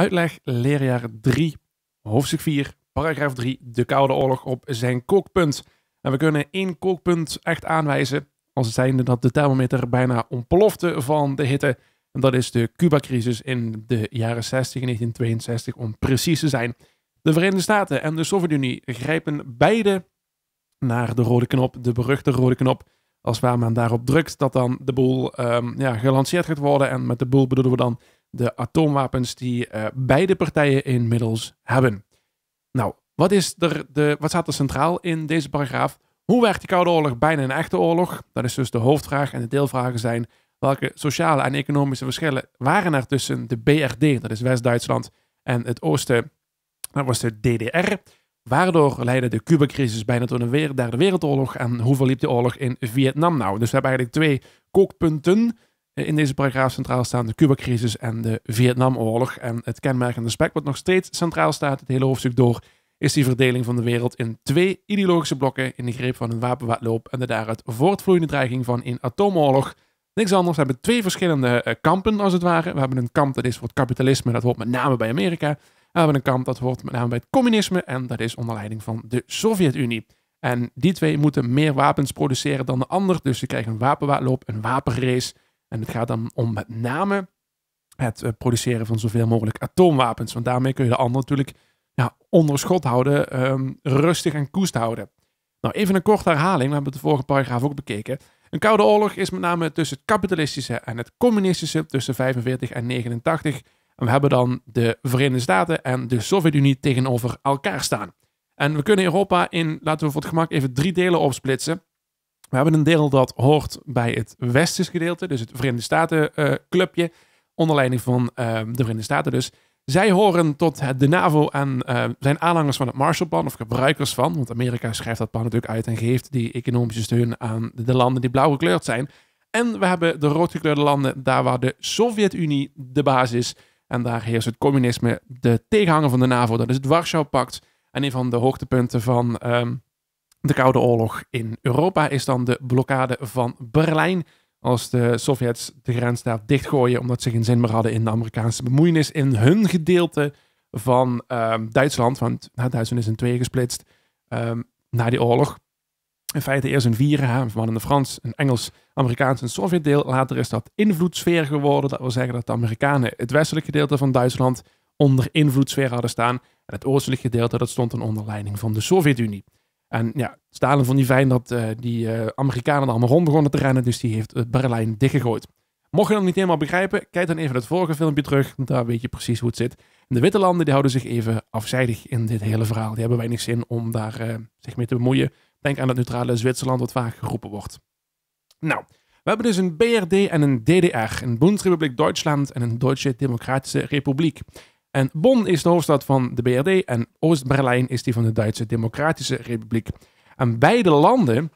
Uitleg leerjaar 3, hoofdstuk 4, paragraaf 3, de Koude Oorlog op zijn kookpunt. En we kunnen één kookpunt echt aanwijzen, als zijnde dat de thermometer bijna ontplofte van de hitte. En dat is de Cuba-crisis in de jaren 60, 1962 om precies te zijn. De Verenigde Staten en de Sovjet-Unie grijpen beide naar de rode knop, de beruchte rode knop. Als waar men daarop drukt dat dan de boel ehm, ja, gelanceerd gaat worden. En met de boel bedoelen we dan de atoomwapens die eh, beide partijen inmiddels hebben. Nou, wat, is er de, wat staat er centraal in deze paragraaf? Hoe werd die Koude Oorlog bijna een echte oorlog? Dat is dus de hoofdvraag. En de deelvragen zijn: welke sociale en economische verschillen waren er tussen de BRD, dat is West-Duitsland, en het Oosten, dat was de DDR? Waardoor leidde de Cuba-crisis bijna tot een derde wereldoorlog? En hoe verliep de oorlog in Vietnam nou? Dus we hebben eigenlijk twee kookpunten in deze paragraaf centraal staan de Cuba-crisis en de Vietnamoorlog. En het kenmerkende spek wat nog steeds centraal staat, het hele hoofdstuk door, is die verdeling van de wereld in twee ideologische blokken in de greep van een wapenwaardloop en de daaruit voortvloeiende dreiging van een atoomoorlog. Niks anders, we hebben twee verschillende eh, kampen als het ware. We hebben een kamp dat is voor het kapitalisme, dat hoort met name bij Amerika. En we hebben een kamp dat hoort met name bij het communisme en dat is onder leiding van de Sovjet-Unie. En die twee moeten meer wapens produceren dan de ander, dus ze krijgen een wapenwaardloop, een wapenrace. En het gaat dan om met name het eh, produceren van zoveel mogelijk atoomwapens. Want daarmee kun je de ander natuurlijk ja, onder schot houden, ehm, rustig en koest houden. Nou, even een korte herhaling, we hebben het de vorige paragraaf ook bekeken. Een koude oorlog is met name tussen het kapitalistische en het communistische tussen 45 en 89. En we hebben dan de Verenigde Staten en de Sovjet-Unie tegenover elkaar staan. En we kunnen Europa in, laten we voor het gemak even drie delen opsplitsen. We hebben een deel dat hoort bij het westers gedeelte, dus het Verenigde Staten eh, clubje, onder leiding van ehm, de Verenigde Staten dus. Zij horen tot de NAVO en ehm, zijn aanhangers van het Marshallplan, of gebruikers van, want Amerika schrijft dat plan natuurlijk uit en geeft die economische steun aan de landen die blauw gekleurd zijn. En we hebben de rood gekleurde landen, daar waar de Sovjet-Unie de basis is. En daar heerst het communisme, de tegenhanger van de NAVO, dat is het Warschau-pact. En een van de hoogtepunten van ehm, de Koude Oorlog in Europa is dan de blokkade van Berlijn. Als de Sovjets de grens daar dichtgooien omdat ze geen zin meer hadden in de Amerikaanse bemoeienis in hun gedeelte van ehm, Duitsland. Want nou, Duitsland is in twee gesplitst ehm, na die oorlog. In feite eerst een vieren, van een Frans, een Engels, Amerikaans en deel. Later is dat invloedssfeer geworden. Dat wil zeggen dat de Amerikanen het westelijke gedeelte van Duitsland onder invloedssfeer hadden staan. En het oostelijke gedeelte dat stond dan onder leiding van de Sovjet-Unie. En ja, Stalin vond die fijn dat eh, die eh, Amerikanen er allemaal rond begonnen te rennen. Dus die heeft Berlijn dichtgegooid. Mocht je dat niet helemaal begrijpen, kijk dan even het vorige filmpje terug. Daar weet je precies hoe het zit. En de Witte Landen die houden zich even afzijdig in dit hele verhaal. Die hebben weinig zin om daar eh, zich mee te bemoeien. Denk aan dat neutrale Zwitserland wat vaak geroepen wordt. Nou, we hebben dus een BRD en een DDR. Een Bundesrepubliek Duitsland en een Deutsche Democratische Republiek. En Bonn is de hoofdstad van de BRD en Oost-Berlijn is die van de Duitse Democratische Republiek. En beide landen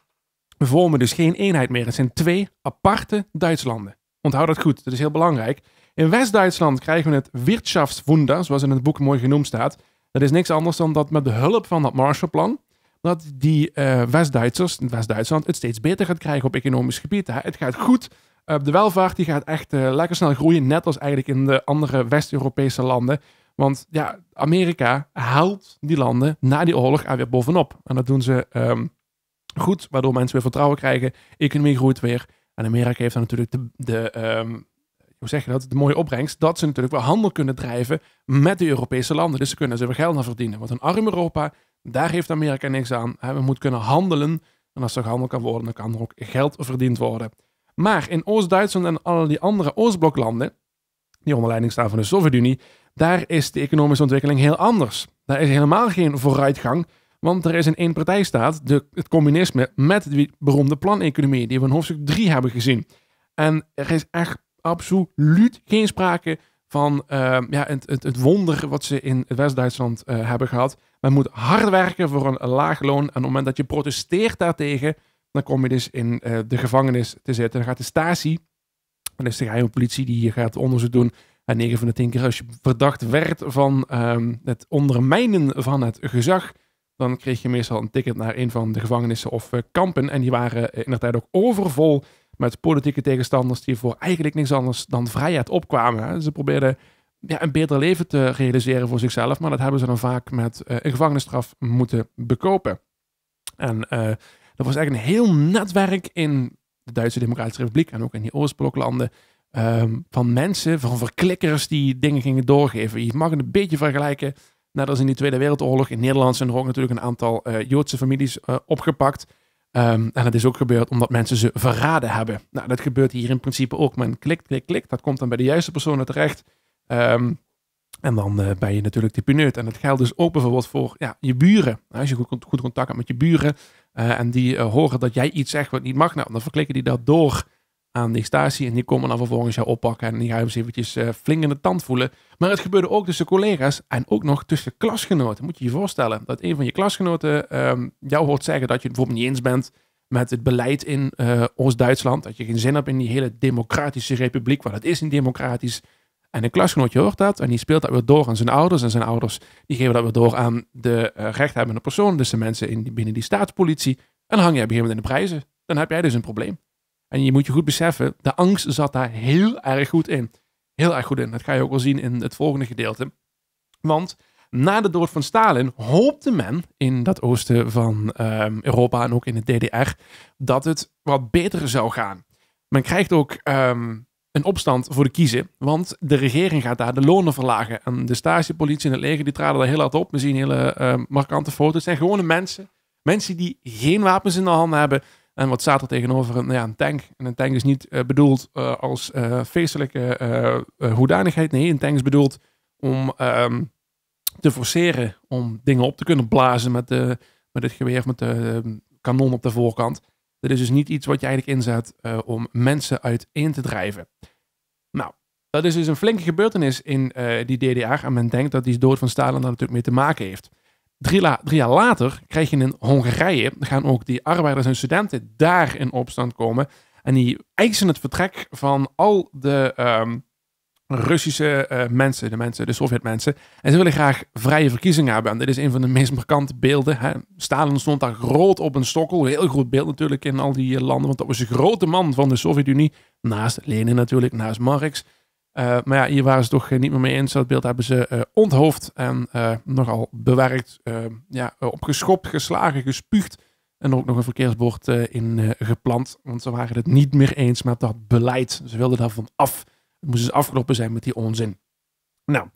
vormen dus geen eenheid meer. Het zijn twee aparte Duitslanden. Onthoud dat goed, dat is heel belangrijk. In West-Duitsland krijgen we het Wirtschaftswunder, zoals in het boek mooi genoemd staat. Dat is niks anders dan dat met de hulp van dat Marshallplan, dat die uh, West-Duitsers, West-Duitsland, het steeds beter gaat krijgen op economisch gebied. Het gaat goed eh, de welvaart die gaat echt eh, lekker snel groeien, net als eigenlijk in de andere West-Europese landen. Want ja, Amerika haalt die landen na die oorlog er weer bovenop. En dat doen ze ehm, goed, waardoor mensen weer vertrouwen krijgen. Economie groeit weer. En Amerika heeft dan natuurlijk de, ehm, hoe zeg je dat, de mooie opbrengst, dat ze natuurlijk wel handel kunnen drijven met de Europese landen. Dus ze kunnen ze weer geld aan verdienen. Want een arm Europa, daar heeft Amerika niks aan. We moeten kunnen handelen. En als er gehandeld kan worden, dan kan er ook geld verdiend worden. Maar in Oost-Duitsland en al die andere Oostbloklanden, die onder leiding staan van de Sovjet-Unie, daar is de economische ontwikkeling heel anders. Daar is helemaal geen vooruitgang, want er is in één de, het communisme, met die beroemde planeconomie die we in hoofdstuk 3 hebben gezien. En er is echt absoluut geen sprake van eh, ja, het, het, wonder wat ze in West-Duitsland eh, hebben gehad. Men moet hard werken voor een laag loon. En op het moment dat je protesteert daartegen, dan kom je dus in eh, de gevangenis te zitten. Dan gaat de statie, dan is de geheime politie die hier gaat onderzoek doen. En 9 van de 10 keer als je verdacht werd van ehm, het ondermijnen van het gezag, dan kreeg je meestal een ticket naar een van de gevangenissen of eh, kampen. En die waren eh, in de tijd ook overvol met politieke tegenstanders die voor eigenlijk niks anders dan vrijheid opkwamen. Ze probeerden ja, een beter leven te realiseren voor zichzelf, maar dat hebben ze dan vaak met een gevangenisstraf moeten bekopen. En dat was eigenlijk een heel netwerk in de Duitse Democratische Republiek en ook in die Oostbloklanden. Ehm, van mensen, van verklikkers die dingen gingen doorgeven. Je mag het een beetje vergelijken. Net als in de Tweede Wereldoorlog in Nederland zijn er ook natuurlijk een aantal eh, Joodse families eh, opgepakt. Ehm, en dat is ook gebeurd omdat mensen ze verraden hebben. Nou, dat gebeurt hier in principe ook. Men klikt, klikt, klikt. Dat komt dan bij de juiste personen terecht. Ehm, en dan uh, ben je natuurlijk de pineut. En dat geldt dus ook bijvoorbeeld voor ja, je buren. Als je goed, goed contact hebt met je buren, eh, en die eh, horen dat jij iets zegt wat niet mag. Nou, dan verklikken die dat door aan die statie. En die komen dan vervolgens jou oppakken. En die gaan je eens eventjes uh, flink in de tand voelen. Maar het gebeurde ook tussen collega's. En ook nog tussen klasgenoten. Moet je je voorstellen dat een van je klasgenoten ehm, jou hoort zeggen dat je het bijvoorbeeld niet eens bent met het beleid in Oost-Duitsland. Dat je geen zin hebt in die hele democratische republiek. Want het is niet democratisch. En een klasgenootje hoort dat en die speelt dat weer door aan zijn ouders. En zijn ouders die geven dat weer door aan de eh, rechthebbende persoon, dus de mensen in, binnen die staatspolitie. En dan hang jij op een gegeven moment in de prijzen. Dan heb jij dus een probleem. En je moet je goed beseffen, de angst zat daar heel erg goed in. Heel erg goed in. Dat ga je ook wel zien in het volgende gedeelte. Want na de dood van Stalin hoopte men in dat oosten van ehm, Europa en ook in de DDR dat het wat beter zou gaan. Men krijgt ook ehm, een opstand voor de kiezen. Want de regering gaat daar de lonen verlagen. En de stagepolitie en het leger die traden daar heel hard op. We zien hele eh, markante foto's. Het zijn gewone mensen. Mensen die geen wapens in de handen hebben. En wat staat er tegenover? Een, ja, een tank. En een tank is niet eh, bedoeld eh, als feestelijke hoedanigheid. Nee, een tank is bedoeld om ehm, te forceren. Om dingen op te kunnen blazen met, de, met het geweer, met de ehm, kanon op de voorkant. Dat is dus niet iets wat je eigenlijk inzet eh, om mensen uiteen te drijven. Nou, dat is dus een flinke gebeurtenis in eh, die DDR. En men denkt dat die dood van Stalin daar natuurlijk mee te maken heeft. Drie, jaar later krijg je in Hongarije, gaan ook die arbeiders en studenten daar in opstand komen. En die eisen het vertrek van al de ehm, Russische eh, mensen, de mensen, de Sovjet-mensen. En ze willen graag vrije verkiezingen hebben. En dit is een van de meest markante beelden. Hè. Stalin stond daar rood op een stokkel. Heel groot beeld natuurlijk in al die eh, landen. Want dat was de grote man van de Sovjet-Unie. Naast Lenin natuurlijk, naast Marx. Eh, maar ja, hier waren ze toch niet meer mee eens. Dat beeld hebben ze onthoofd en nogal bewerkt. ja, opgeschopt, geslagen, gespuugd. En ook nog een verkeersbord in geplant. Want ze waren het niet meer eens met dat beleid. Ze wilden daarvan af moeten ze dus afgelopen zijn met die onzin. Nou,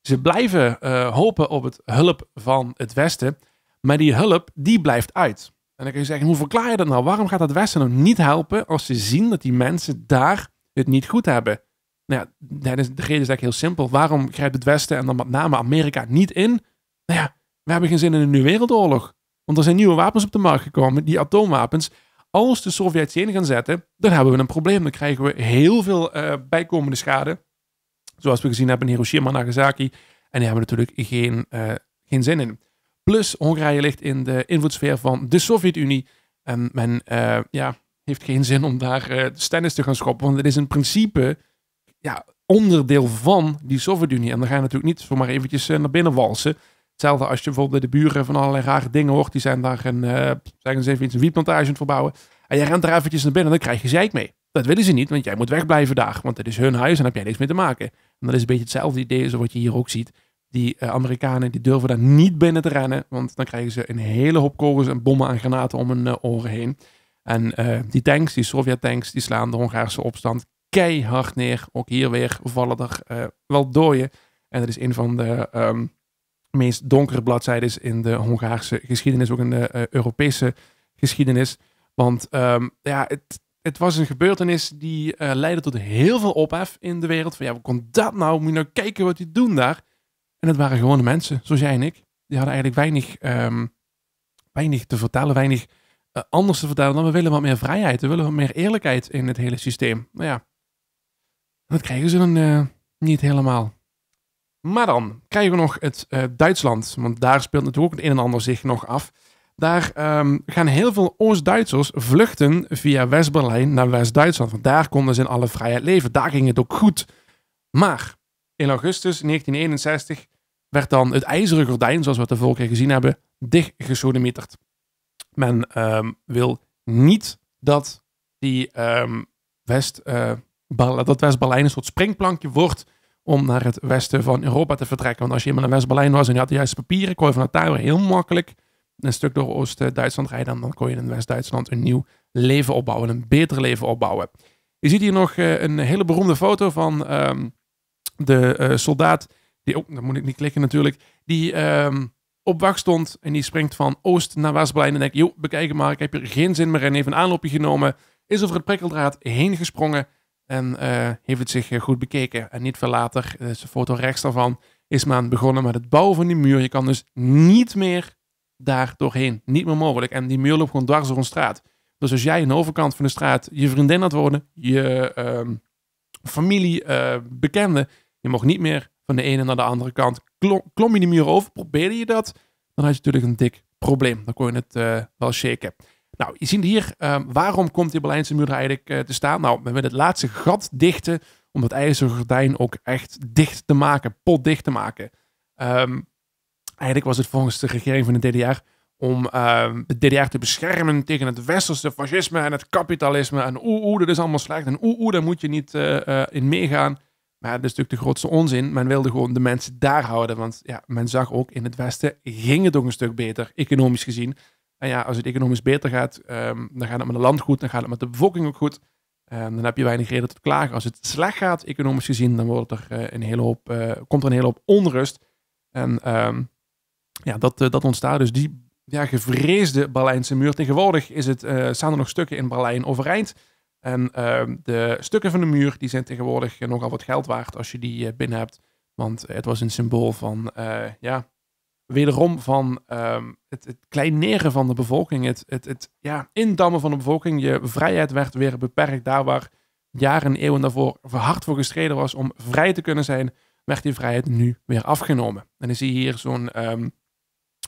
ze blijven eh, hopen op het hulp van het Westen, maar die hulp die blijft uit. En dan kun je zeggen, hoe verklaar je dat nou? Waarom gaat het Westen nou niet helpen als ze zien dat die mensen daar het niet goed hebben? Nou ja, de reden is eigenlijk heel simpel. Waarom grijpt het Westen en dan met name Amerika niet in? Nou ja, we hebben geen zin in een nieuwe wereldoorlog. Want er zijn nieuwe wapens op de markt gekomen, die atoomwapens. Als de Sovjets in gaan zetten, dan hebben we een probleem. Dan krijgen we heel veel eh, bijkomende schade. Zoals we gezien hebben in Hiroshima en Nagasaki. En die hebben natuurlijk geen, eh, geen zin in. Plus, Hongarije ligt in de invloedssfeer van de Sovjet-Unie. En men eh, ja, heeft geen zin om daar uh, stennis te gaan schoppen. Want het is in principe ja, onderdeel van die Sovjet-Unie. En dan ga je natuurlijk niet zomaar eventjes naar binnen walsen. Hetzelfde als je bijvoorbeeld bij de buren van allerlei rare dingen hoort. Die zijn daar een, uh, zijn eens even iets een wietplantage aan het verbouwen. En jij rent daar eventjes naar binnen en dan krijg je zeik mee. Dat willen ze niet, want jij moet wegblijven daar. Want het is hun huis en daar heb jij niks mee te maken. En dat is een beetje hetzelfde idee zoals wat je hier ook ziet. Die eh, Amerikanen die durven daar niet binnen te rennen. Want dan krijgen ze een hele hoop kogels en bommen en granaten om hun uh, oren heen. En die tanks, die Sovjet-tanks, die slaan de Hongaarse opstand keihard neer. Ook hier weer vallen er wel dooien. En dat is een van de... Ehm, meest donkere bladzijde is in de Hongaarse geschiedenis, ook in de eh, Europese geschiedenis. Want ehm, ja, het, het was een gebeurtenis die eh, leidde tot heel veel ophef in de wereld. Van ja, hoe kon dat nou? Moet je nou kijken wat die doen daar? En het waren gewone mensen, zoals jij en ik. Die hadden eigenlijk weinig, ehm, weinig te vertellen, weinig eh, anders te vertellen dan we willen wat meer vrijheid. We willen wat meer eerlijkheid in het hele systeem. Nou ja, dat krijgen ze dan niet helemaal. Maar dan krijgen we nog het eh, Duitsland, want daar speelt natuurlijk ook het een en ander zich nog af. Daar ehm, gaan heel veel Oost-Duitsers vluchten via West-Berlijn naar West-Duitsland, want daar konden ze in alle vrijheid leven. Daar ging het ook goed. Maar in augustus 1961 werd dan het ijzeren gordijn, zoals we het de vorige keer gezien hebben, dichtgesodemieterd. Men ehm, wil niet dat die ehm, West, eh, dat West-Berlijn een soort springplankje wordt om naar het westen van Europa te vertrekken. Want als je helemaal in West-Berlijn was en je had de juiste papieren, kon je vanuit daar heel makkelijk een stuk door Oost-Duitsland rijden. En dan kon je in West-Duitsland een nieuw leven opbouwen, een beter leven opbouwen. Je ziet hier nog eh, een hele beroemde foto van ehm, de eh, soldaat, die, ook, oh, dat moet ik niet klikken natuurlijk, die um, op wacht stond en die springt van Oost naar West-Berlijn en denkt, joh, bekijk maar, ik heb hier geen zin meer in, heeft een aanloopje genomen, is over het prikkeldraad heen gesprongen en eh, heeft het zich eh, goed bekeken. En niet veel later, uh, eh, zijn foto rechts daarvan, is men begonnen met het bouwen van die muur. Je kan dus niet meer daar doorheen. Niet meer mogelijk. En die muur loopt gewoon dwars door een straat. Dus als jij aan de overkant van de straat je vriendin had worden, je ehm, familie, bekende, je mocht niet meer van de ene naar de andere kant. Klom, klom je die muur over, probeerde je dat, dan had je natuurlijk een dik probleem. Dan kon je het wel shaken. Nou, je ziet hier, ehm, waarom komt die Berlijnse muur eigenlijk eh, te staan? Nou, we het laatste gat dichten om dat ijzeren gordijn ook echt dicht te maken, potdicht te maken. Ehm, eigenlijk was het volgens de regering van de DDR om um, ehm, de DDR te beschermen tegen het westerse fascisme en het kapitalisme. En oeh, dat is allemaal slecht. En oeh, oeh, daar moet je niet eh, eh, in meegaan. Maar dat is natuurlijk de grootste onzin. Men wilde gewoon de mensen daar houden. Want ja, men zag ook in het Westen ging het ook een stuk beter, economisch gezien. En ja, als het economisch beter gaat, ehm, dan gaat het met het land goed, dan gaat het met de bevolking ook goed. En ehm, dan heb je weinig reden tot klagen. Als het slecht gaat, economisch gezien, dan wordt er, eh, een hele hoop, eh, komt er een hele hoop onrust. En ehm, ja, dat, eh, dat ontstaat. Dus die ja, gevreesde Berlijnse muur. Tegenwoordig is het, staan er nog stukken in Berlijn overeind. En de stukken van de muur die zijn tegenwoordig nogal wat geld waard als je die binnen hebt. Want het was een symbool van ja, wederom van ehm, het, het, kleineren van de bevolking, het, het, het ja, indammen van de bevolking. Je vrijheid werd weer beperkt. Daar waar jaren en eeuwen daarvoor hard voor gestreden was om vrij te kunnen zijn, werd die vrijheid nu weer afgenomen. En dan zie je hier zo'n, ehm,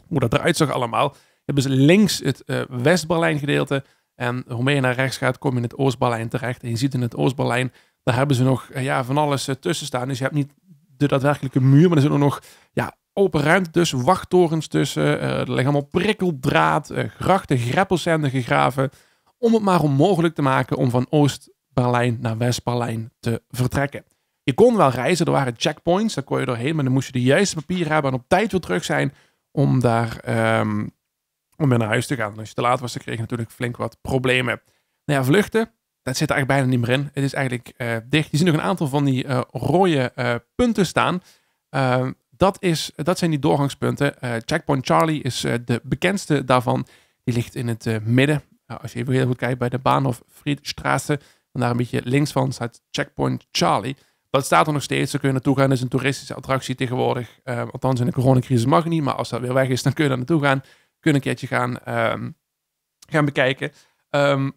hoe dat eruit zag allemaal. Hebben ze dus links het uh, West-Berlijn gedeelte en hoe je naar rechts gaat, kom je in het Oost-Berlijn terecht. En je ziet in het Oost-Berlijn, daar hebben ze nog eh, ja, van alles eh, tussen staan. Dus je hebt niet de daadwerkelijke muur, maar er zijn ook nog ja, open ruimte dus, wachttorens tussen. Eh, er liggen allemaal prikkeldraad, eh, grachten, greppels zijn gegraven. Om het maar onmogelijk te maken om van Oost-Berlijn naar West-Berlijn te vertrekken. Je kon wel reizen, er waren checkpoints, daar kon je doorheen, maar dan moest je de juiste papieren hebben en op tijd weer terug zijn om daar ehm, om weer naar huis te gaan. als je te laat was, dan kreeg je natuurlijk flink wat problemen. Nou ja, vluchten, dat zit er eigenlijk bijna niet meer in. Het is eigenlijk eh, dicht. Je ziet nog een aantal van die uh, rode punten staan. Ehm, dat, is, dat zijn die doorgangspunten. Eh, Checkpoint Charlie is eh, de bekendste daarvan. Die ligt in het eh, midden. als je even heel goed kijkt bij de Bahnhof Friedstraße. En daar een beetje links van staat Checkpoint Charlie. Dat staat er nog steeds. Daar kun je naartoe gaan. Dat is een toeristische attractie tegenwoordig. althans in de coronacrisis mag het niet. Maar als dat weer weg is, dan kun je daar naartoe gaan. kunnen een keertje gaan, ehm, gaan bekijken. Ehm,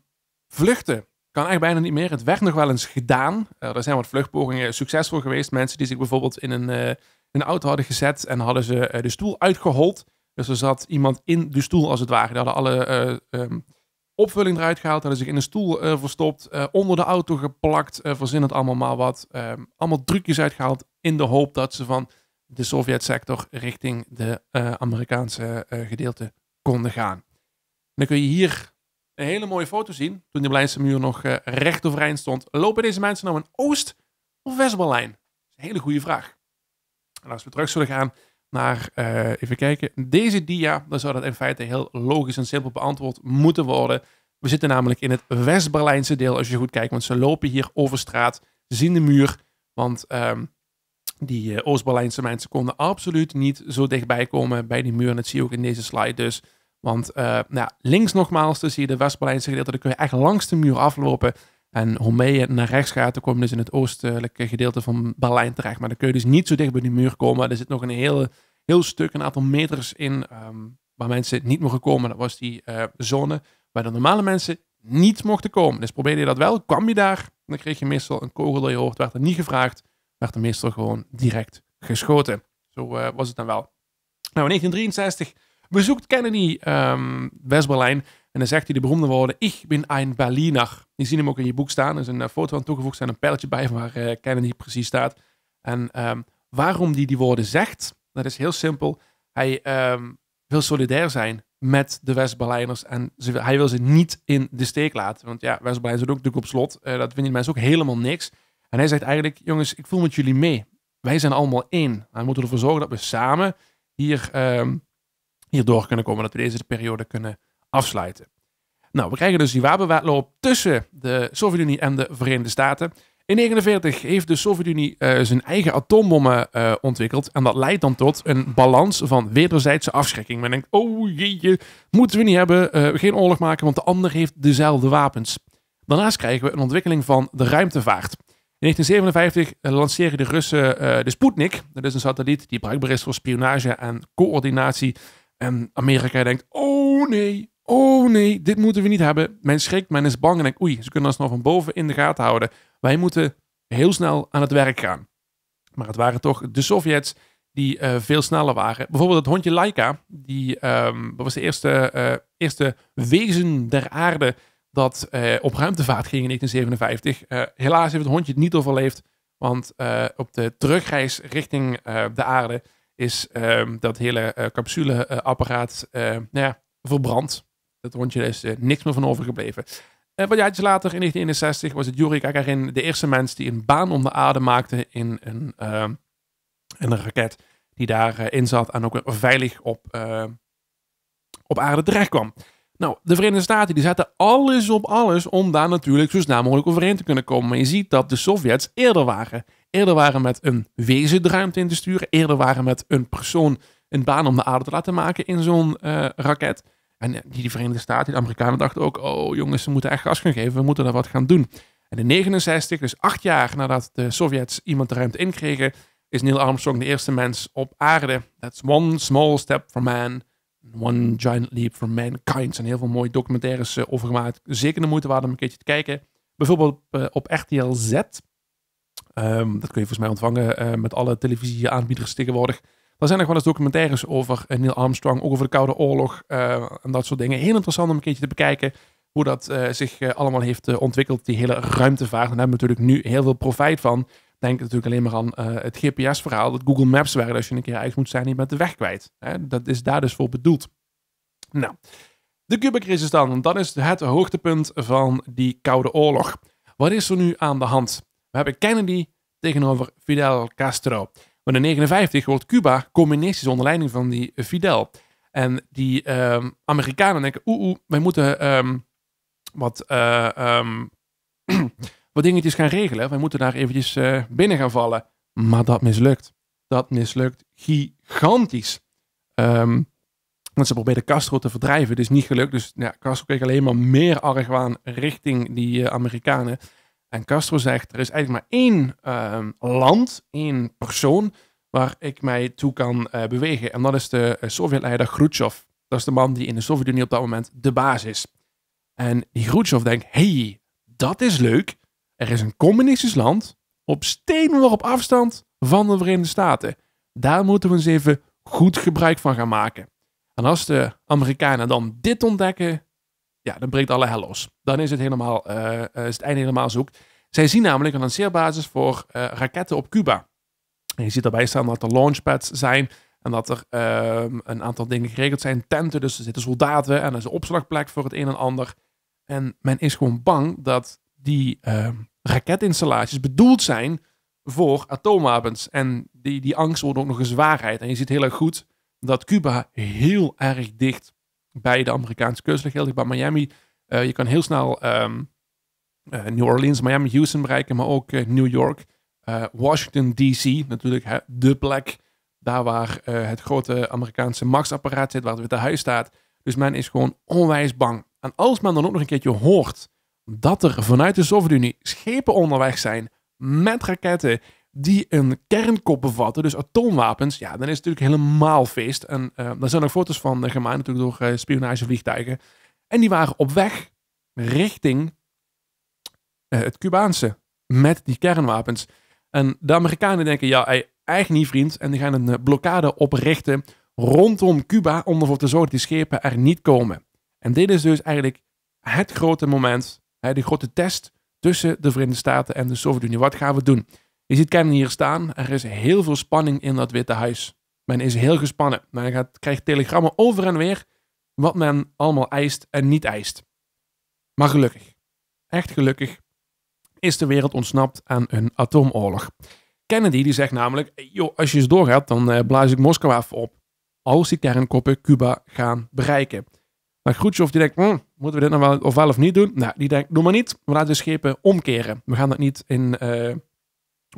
vluchten kan echt bijna niet meer. Het werd nog wel eens gedaan. er zijn wat vluchtpogingen succesvol geweest. Mensen die zich bijvoorbeeld in een een auto hadden gezet en hadden ze eh, de stoel uitgehold. Dus er zat iemand in de stoel als het ware. Die hadden alle um, opvulling eruit gehaald, hadden zich in een stoel eh, verstopt, onder de auto geplakt, verzin het allemaal maar wat. Ehm, allemaal drukjes uitgehaald in de hoop dat ze van de Sovjet-sector richting de Amerikaanse gedeelte konden gaan. dan kun je hier een hele mooie foto zien, toen de Berlijnse muur nog recht overeind stond. Lopen deze mensen nou in Oost- of West-Berlijn? Hele goede vraag. En als we terug zullen gaan naar, uh, even kijken, deze dia, dan zou dat in feite heel logisch en simpel beantwoord moeten worden. We zitten namelijk in het West-Berlijnse deel, als je goed kijkt, want ze lopen hier over straat, zien de muur, want ehm, die eh, Oost-Berlijnse mensen konden absoluut niet zo dichtbij komen bij die muur. En dat zie je ook in deze slide dus. Want eh, nou, links nogmaals, dan zie je de West-Berlijnse gedeelte, dan kun je echt langs de muur aflopen. En hoe meer je naar rechts gaat, dan kom je dus in het oostelijke gedeelte van Berlijn terecht. Maar dan kun je dus niet zo dicht bij die muur komen. Er zit nog een heel heel stuk, een aantal meters in ehm, waar mensen niet mogen komen. Dat was die eh, zone waar de normale mensen niet mochten komen. Dus probeerde je dat wel, kwam je daar, dan kreeg je meestal een kogel door je hoofd. Werd er niet gevraagd, werd er meestal gewoon direct geschoten. Zo eh, was het dan wel. Nou, in 1963 bezoekt Kennedy um, West-Berlijn en dan zegt hij de beroemde woorden: Ik ben een Berliner. Die ziet hem ook in je boek staan. Er is een eh, foto aan toegevoegd, en een pijltje bij waar eh, Kennedy precies staat. En ehm, waarom hij die woorden zegt, dat is heel simpel. Hij ehm, wil solidair zijn met de West-Berlijners. En hij wil ze niet in de steek laten. Want ja, West-Berlijn zit ook natuurlijk op slot. Eh, dat vinden mensen ook helemaal niks. En hij zegt eigenlijk, jongens, ik voel met jullie mee. Wij zijn allemaal één. We moeten ervoor zorgen dat we samen hier, ehm, hier door kunnen komen. Dat we deze periode kunnen afsluiten. Nou, we krijgen dus die wapenwetloop tussen de Sovjet-Unie en de Verenigde Staten. In 1949 heeft de Sovjet-Unie uh, zijn eigen atoombommen eh, ontwikkeld. En dat leidt dan tot een balans van wederzijdse afschrikking. Men denkt, oh jeetje, moeten we niet hebben. Uh, geen oorlog maken, want de ander heeft dezelfde wapens. Daarnaast krijgen we een ontwikkeling van de ruimtevaart. In 1957 lanceren de Russen de Sputnik. Dat is een satelliet die bruikbaar is voor spionage en coördinatie. En Amerika denkt, oh nee, Oh nee, dit moeten we niet hebben. Men schrikt, men is bang en denkt, oei, ze kunnen ons nog van boven in de gaten houden. Wij moeten heel snel aan het werk gaan. Maar het waren toch de Sovjets die eh, veel sneller waren. Bijvoorbeeld het hondje Laika, die ehm, was de eerste, eh, eerste wezen der aarde dat eh, op ruimtevaart ging in 1957. helaas heeft het hondje het niet overleefd, want op de terugreis richting de aarde is ehm, dat hele capsuleapparaat nou ja, verbrand dat rondje is uh, niks meer van overgebleven. Een eh, wat jaartjes later, in 1961, was het Yuri Gagarin de eerste mens die een baan om de aarde maakte in een, ehm, in een raket die daarin eh, zat en ook veilig op, ehm, op aarde terecht kwam. Nou, de Verenigde Staten die zetten alles op alles om daar natuurlijk zo snel mogelijk overheen te kunnen komen. Maar je ziet dat de Sovjets eerder waren. Eerder waren met een wezen de ruimte in te sturen. Eerder waren met een persoon een baan om de aarde te laten maken in zo'n raket. En die, Verenigde Staten, de Amerikanen dachten ook, oh jongens, ze moeten echt gas gaan geven, we moeten daar wat gaan doen. En in 69, dus acht jaar nadat de Sovjets iemand de ruimte inkregen, is Neil Armstrong de eerste mens op aarde. That's one small step for man, one giant leap for mankind. Er zijn heel veel mooie documentaires eh, over gemaakt. Zeker de moeite waard om een keertje te kijken. Bijvoorbeeld eh, op RTL Z. Ehm, dat kun je volgens mij ontvangen eh, met alle televisieaanbieders tegenwoordig. Er zijn nog wel eens documentaires over eh, Neil Armstrong, ook over de Koude Oorlog eh, en dat soort dingen. Heel interessant om een keertje te bekijken hoe dat eh, zich allemaal heeft ontwikkeld, die hele ruimtevaart. En daar hebben we natuurlijk nu heel veel profijt van. Denk natuurlijk alleen maar aan het GPS-verhaal, dat Google Maps, waar als je een keer uit moet zijn, je bent de weg kwijt. Dat is daar dus voor bedoeld. Nou, de Cuba-crisis dan, dat is het hoogtepunt van die Koude Oorlog. Wat is er nu aan de hand? We hebben Kennedy tegenover Fidel Castro. Maar in 1959 wordt Cuba communistisch onder leiding van die Fidel. En die ehm, Amerikanen denken, oeh, oeh, wij moeten ehm, wat, eh, ehm, wat dingetjes gaan regelen. Wij moeten daar eventjes eh, binnen gaan vallen. Maar dat mislukt. Dat mislukt gigantisch. want ze probeerden Castro te verdrijven. dus niet gelukt. Dus ja, Castro kreeg alleen maar meer argwaan richting die eh, Amerikanen. En Castro zegt, er is eigenlijk maar één ehm, land, één persoon waar ik mij toe kan eh, bewegen. En dat is de eh, Sovjetleider Khrushchev. Dat is de man die in de Sovjet-Unie op dat moment de baas is. En die Khrushchev denkt, hey, dat is leuk. Er is een communistisch land op steenworp afstand van de Verenigde Staten. Daar moeten we eens even goed gebruik van gaan maken. En als de Amerikanen dan dit ontdekken, ja, dan breekt alle hel los. Dan is het, helemaal, eh, eh, is het einde helemaal zoek. Zij zien namelijk een lanceerbasis voor eh, raketten op Cuba. En je ziet daarbij staan dat er launchpads zijn en dat er ehm, een aantal dingen geregeld zijn. Tenten, dus er zitten soldaten en er is een opslagplek voor het een en ander. En men is gewoon bang dat die ehm, raketinstallaties bedoeld zijn voor atoomwapens. En die, die angst wordt ook nog eens waarheid. En je ziet heel erg goed dat Cuba heel erg dicht bij de Amerikaanse kust bij Miami. Eh, je kan heel snel ehm, eh, New Orleans, Miami, Houston bereiken, maar ook eh, New York. Washington DC, natuurlijk de plek daar waar het grote Amerikaanse machtsapparaat zit, waar het Witte Huis staat. Dus men is gewoon onwijs bang. En als men dan ook nog een keertje hoort dat er vanuit de Sovjet-Unie schepen onderweg zijn met raketten die een kernkop bevatten, dus atoomwapens, ja, dan is het natuurlijk helemaal feest. En daar eh, zijn ook foto's van gemaakt natuurlijk door uh, spionagevliegtuigen. En die waren op weg richting eh, het Cubaanse met die kernwapens. En de Amerikanen denken, ja, eigenlijk niet vriend. En die gaan een blokkade oprichten rondom Cuba om ervoor te zorgen dat die schepen er niet komen. En dit is dus eigenlijk het grote moment, de grote test tussen de Verenigde Staten en de Sovjet-Unie. Wat gaan we doen? Je ziet Kennedy hier staan. Er is heel veel spanning in dat Witte Huis. Men is heel gespannen. Men krijgt telegrammen over en weer wat men allemaal eist en niet eist. Maar gelukkig, echt gelukkig, is de wereld ontsnapt aan een atoomoorlog. Kennedy die zegt namelijk, joh, als je eens doorgaat, dan eh, blaas ik Moskou af op. Als die kernkoppen Cuba gaan bereiken. Maar Khrushchev die denkt, hm, moeten we dit nou wel of, wel of niet doen? Nou, die denkt, doe maar niet. We laten de schepen omkeren. We gaan dat niet in, eh,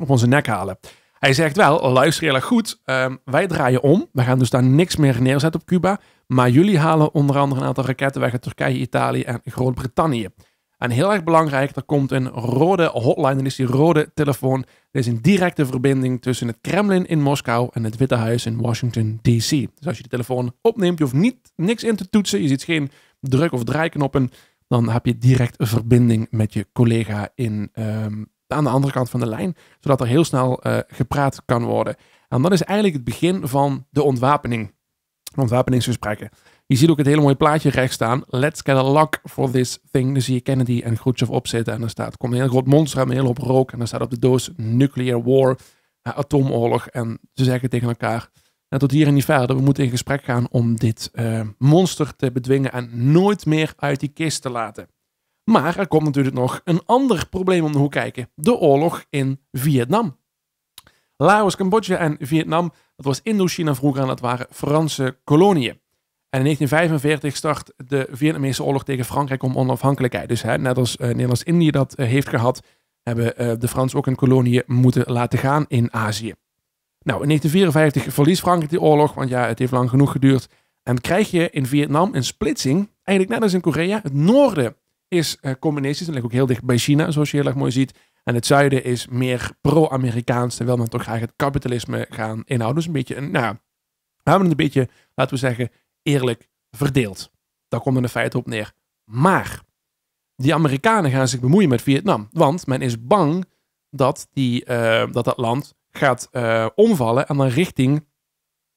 op onze nek halen. Hij zegt wel, luister heel erg goed, ehm, wij draaien om. We gaan dus daar niks meer neerzetten op Cuba. Maar jullie halen onder andere een aantal raketten weg uit Turkije, Italië en Groot-Brittannië. En heel erg belangrijk, er komt een rode hotline, dat is die rode telefoon. Er is een directe verbinding tussen het Kremlin in Moskou en het Witte Huis in Washington D.C. Dus als je de telefoon opneemt, je hoeft niet, niks in te toetsen, je ziet geen druk- of draaiknoppen, dan heb je direct een verbinding met je collega in ehm, aan de andere kant van de lijn, zodat er heel snel eh, gepraat kan worden. En dat is eigenlijk het begin van de ontwapening, ontwapeningsgesprekken. Je ziet ook het hele mooie plaatje rechts staan. Let's get a lock for this thing. Dan zie je Kennedy en Khrushchev opzitten. En er staat, komt een heel groot monster aan, een hele hoop rook. En dan staat op de doos nuclear war, eh, atoomoorlog. En ze zeggen tegen elkaar, en nou, tot hier en niet verder. We moeten in gesprek gaan om dit eh, monster te bedwingen en nooit meer uit die kist te laten. Maar er komt natuurlijk nog een ander probleem om de hoek kijken: de oorlog in Vietnam. Laos, Cambodja en Vietnam, dat was Indochina vroeger en dat waren Franse koloniën. En in 1945 start de Vietnamese oorlog tegen Frankrijk om onafhankelijkheid. Dus hè, net als uh, Nederlands-Indië dat eh, heeft gehad, hebben eh, de Fransen ook een kolonie moeten laten gaan in Azië. Nou, in 1954 verliest Frankrijk die oorlog, want ja, het heeft lang genoeg geduurd. En krijg je in Vietnam een splitsing, eigenlijk net als in Korea, het noorden is eh, communistisch en ligt ook heel dicht bij China, zoals je heel erg mooi ziet. En het zuiden is meer pro-Amerikaans, terwijl men toch graag het kapitalisme gaan inhouden. Dus een beetje, een, nou, hebben het een beetje, laten we zeggen, eerlijk verdeeld. Daar komt er in feite op neer. Maar die Amerikanen gaan zich bemoeien met Vietnam, want men is bang dat die, eh, dat, dat land gaat eh, omvallen en dan richting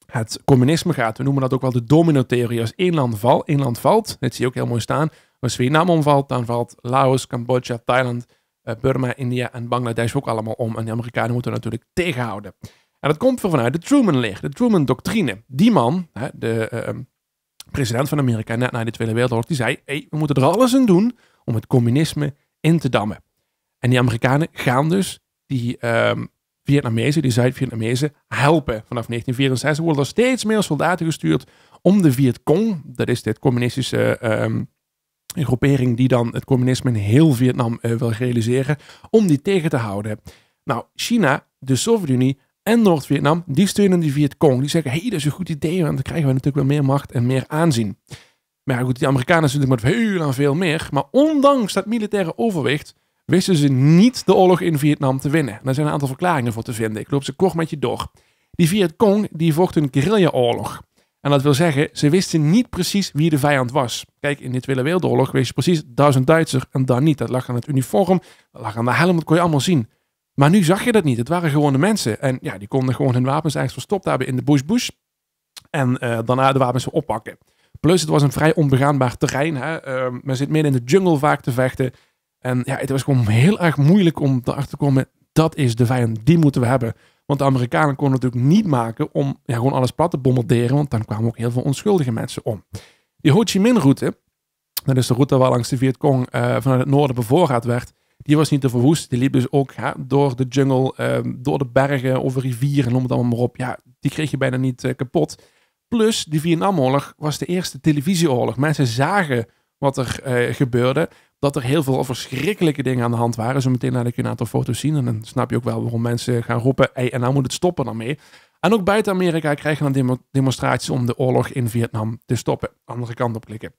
het communisme gaat. We noemen dat ook wel de domino-theorie. Als één land, valt, één land valt, dit zie je ook heel mooi staan, als Vietnam omvalt, dan valt Laos, Cambodja, Thailand, eh, Burma, India en Bangladesh ook allemaal om. En de Amerikanen moeten natuurlijk tegenhouden. En dat komt vanuit de Truman-leer, de Truman-doctrine. Die man, de eh, ehm, president van Amerika net na de Tweede Wereldoorlog, die zei: hey, we moeten er alles aan doen om het communisme in te dammen. En die Amerikanen gaan dus die ehm, Vietnamezen, die Zuid-Vietnamezen, helpen. Vanaf 1964 worden er steeds meer soldaten gestuurd om de Vietcong, dat is dit communistische. Ehm, een groepering die dan het communisme in heel Vietnam eh, wil realiseren om die tegen te houden. Nou, China, de Sovjet-Unie en Noord-Vietnam, die steunen die Vietcong. Die zeggen, hé, hey, dat is een goed idee, want dan krijgen we natuurlijk wel meer macht en meer aanzien. Maar ja, goed, die Amerikanen zijn natuurlijk met heel en veel meer. Maar ondanks dat militaire overwicht wisten ze niet de oorlog in Vietnam te winnen. Er daar zijn een aantal verklaringen voor te vinden. Ik loop ze kort met je door. Die Vietcong die vocht een guerrillaoorlog. En dat wil zeggen, ze wisten niet precies wie de vijand was. Kijk, in de Tweede Wereldoorlog wist je precies, daar is een en dan niet. Dat lag aan het uniform, dat lag aan de helm, dat kon je allemaal zien. Maar nu zag je dat niet. Het waren gewone mensen. En ja, die konden gewoon hun wapens eigenlijk verstopt hebben in de bush-bush. En eh, daarna de wapens oppakken. Plus, het was een vrij onbegaanbaar terrein. Hè? Uh, men zit midden in de jungle vaak te vechten. En ja, het was gewoon heel erg moeilijk om erachter te komen. Dat is de vijand, die moeten we hebben. Want de Amerikanen konden natuurlijk niet maken om ja, gewoon alles plat te bombarderen, want dan kwamen ook heel veel onschuldige mensen om. Die Ho Chi Minh-route, dat is de route waar langs de Vietcong uh, eh, vanuit het noorden bevoorraad werd, die was niet te verwoest. Die liep dus ook door de jungle, ehm, door de bergen, over rivieren, noem het allemaal maar op. Ja, die kreeg je bijna niet eh, kapot. Plus, die Vietnamoorlog was de eerste televisieoorlog. Mensen zagen wat er eh, gebeurde. Dat er heel veel verschrikkelijke dingen aan de hand waren. Zo meteen laat ik een aantal foto's zien. En dan snap je ook wel waarom mensen gaan roepen. Hey, en nou moet het stoppen dan mee. En ook buiten Amerika krijgen dan demonstraties om de oorlog in Vietnam te stoppen. Andere kant op klikken.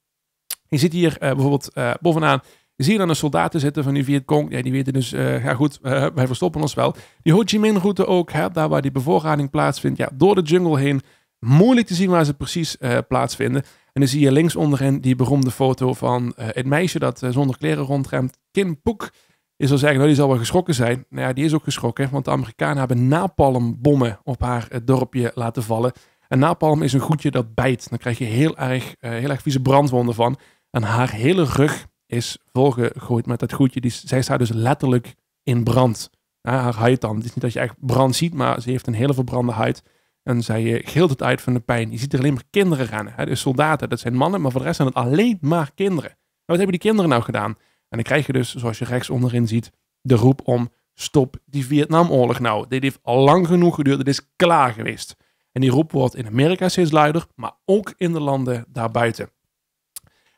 Je ziet hier eh, bijvoorbeeld eh, bovenaan zie je dan een soldaten zitten van die Vietcong. Ja, die weten dus, uh, ja goed, wij verstoppen ons wel. Die Ho Chi Minh route ook, hè, daar waar die bevoorrading plaatsvindt. Ja, door de jungle heen Moeilijk te zien waar ze precies uh, plaatsvinden. En dan zie je links onderin die beroemde foto van eh, het meisje dat eh, zonder kleren rondremt. Kim Poek. Je zou zeggen, nou, die zal wel geschrokken zijn. Nou ja, die is ook geschrokken, want de Amerikanen hebben napalmbommen op haar dorpje laten vallen. En napalm is een goedje dat bijt. Dan krijg je heel erg, heel erg vieze brandwonden van. En haar hele rug is volgegooid met dat goedje. Die, zij staat dus letterlijk in brand. haar huid dan. Het is niet dat je echt brand ziet, maar ze heeft een hele verbrande huid. En zij eh, gilt het uit van de pijn. Je ziet er alleen maar kinderen rennen. Hè? Dus soldaten, dat zijn mannen, maar voor de rest zijn het alleen maar kinderen. Nou, wat hebben die kinderen nou gedaan? En dan krijg je dus, zoals je rechts onderin ziet, de roep om stop die Vietnamoorlog nou. Dit heeft al lang genoeg geduurd, dit is klaar geweest. En die roep wordt in Amerika steeds luider, maar ook in de landen daarbuiten.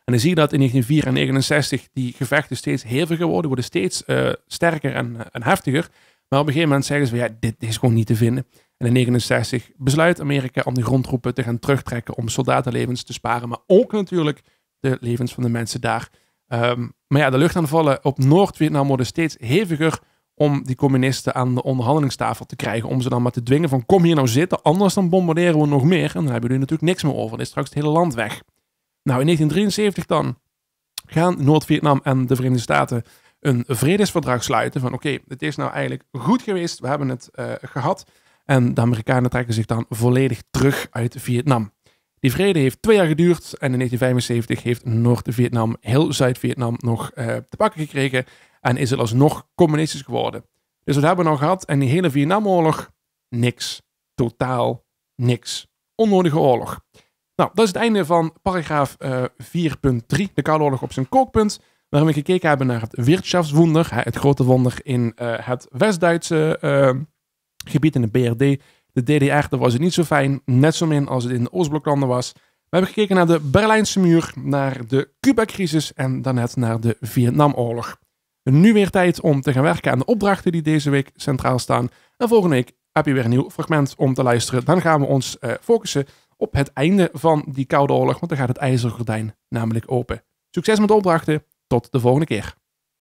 En dan zie je dat in 1964 die gevechten steeds heviger worden, worden steeds eh, sterker en, eh, en heftiger. Maar op een gegeven moment zeggen ze van ja, dit is gewoon niet te vinden. En in 1969 besluit Amerika om de grondroepen te gaan terugtrekken om soldatenlevens te sparen, maar ook natuurlijk de levens van de mensen daar. Ehm, maar ja, de luchtaanvallen op Noord-Vietnam worden steeds heviger om die communisten aan de onderhandelingstafel te krijgen. Om ze dan maar te dwingen van kom hier nou zitten, anders dan bombarderen we nog meer. En dan hebben jullie natuurlijk niks meer over. Dan is straks het hele land weg. Nou, in 1973 dan gaan Noord-Vietnam en de Verenigde Staten een vredesverdrag sluiten. Van oké, het is nou eigenlijk goed geweest. We hebben het eh, gehad. En de Amerikanen trekken zich dan volledig terug uit Vietnam. Die vrede heeft twee jaar geduurd en in 1975 heeft Noord-Vietnam heel Zuid-Vietnam nog eh, te pakken gekregen en is het alsnog communistisch geworden. Dus wat hebben we nou gehad? En die hele Vietnamoorlog? Niks. Totaal niks. Onnodige oorlog. Nou, dat is het einde van paragraaf uh, eh, 4.3, de Koude Oorlog op zijn kookpunt, waarin we gekeken hebben naar het Wirtschaftswunder, het grote wonder in eh, het West-Duitse gebied in de BRD. De DDR, daar was het niet zo fijn, net zo min als het in de Oostbloklanden was. We hebben gekeken naar de Berlijnse muur, naar de Cuba-crisis en daarnet naar de Vietnamoorlog. Nu weer tijd om te gaan werken aan de opdrachten die deze week centraal staan. En volgende week heb je weer een nieuw fragment om te luisteren. Dan gaan we ons eh, focussen op het einde van die koude oorlog, want dan gaat het ijzeren gordijn namelijk open. Succes met de opdrachten, tot de volgende keer.